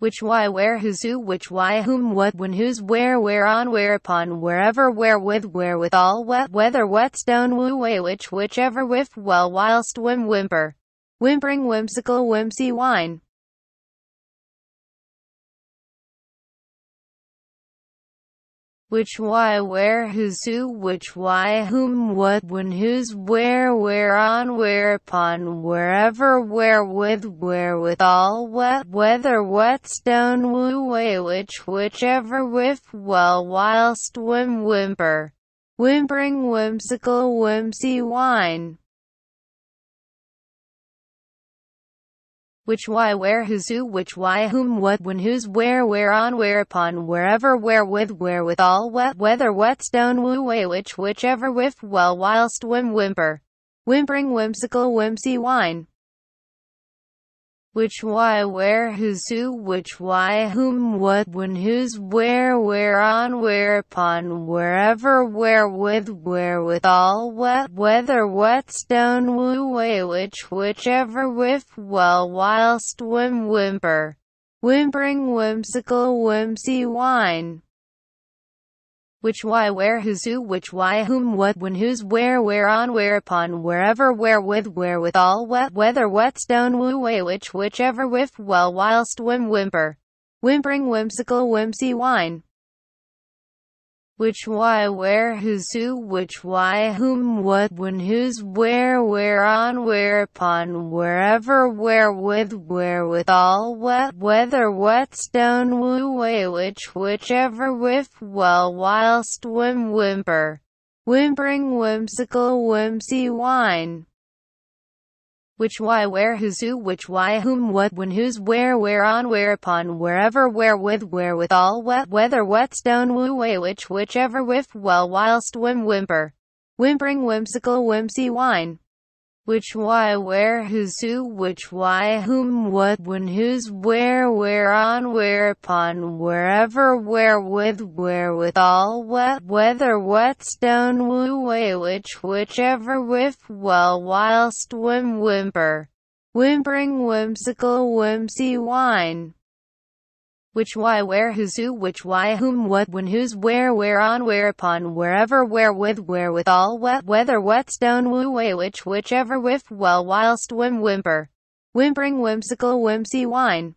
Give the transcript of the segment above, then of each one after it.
which why where who's who which why whom what when who's where where on where upon wherever where with where what whether whetstone, stone woo way which whichever whiff well whilst whim whimper whimpering whimsical whimsy whine which why where who's who which why whom what when who's where where on where upon wherever where with where with all what whether what stone woo way which whichever with well whilst whim whimper whimpering whimsical whimsy wine which why where who's who which why whom what when who's where where on where upon wherever where with where all wet whether whetstone woo way which whichever whiff well whilst whim whimper whimpering whimsical whimsy whine which why where who's who which why whom what when who's where where on where upon wherever where with where with all what whether what stone woo way which whichever with well whilst whim whimper whimpering whimsical whimsy wine which why where who's who which why whom what when who's where where on where upon wherever where with where what whether what stone woo way which whichever whiff well whilst whim whimper whimpering whimsical whimsy whine which why where who's who which why whom what when who's where where on where upon wherever where with where with all what whether what stone woo way which whichever with well whilst whim whimper whimpering whimsical whimsy whine which why where who's who which why whom what when who's where where on where upon wherever where with where what whether what stone woo way which whichever whiff well whilst whim whimper whimpering whimsical whimsy whine which why where who's who which why whom what when who's where where on where upon wherever where with where with all what whether what stone woo way which whichever with well whilst whim whimper whimpering whimsical whimsy wine which why where who's who which why whom what when who's where where on where upon wherever where with where with all wet whether wet stone woo way which whichever whiff well whilst whim whimper whimpering whimsical whimsy whine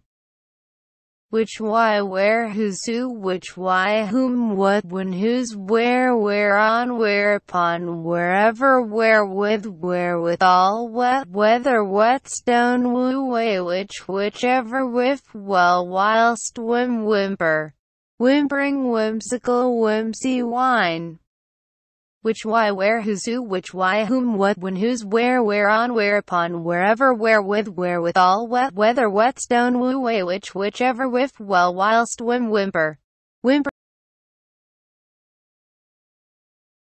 which why where who's who which why whom what when who's where where on where upon wherever where with where with all what whether what stone woo way which whichever with well whilst whim whimper whimpering whimsical whimsy whine which why where who's who which why whom what when who's where where on where upon wherever where with wet whether whetstone woo way which whichever whiff well whilst whim whimper. Whimper